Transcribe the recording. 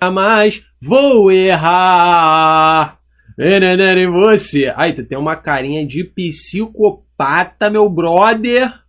Ah, mais vou errar. Veneno né, né, né, você. Aí, tu tem uma carinha de psicopata, meu brother.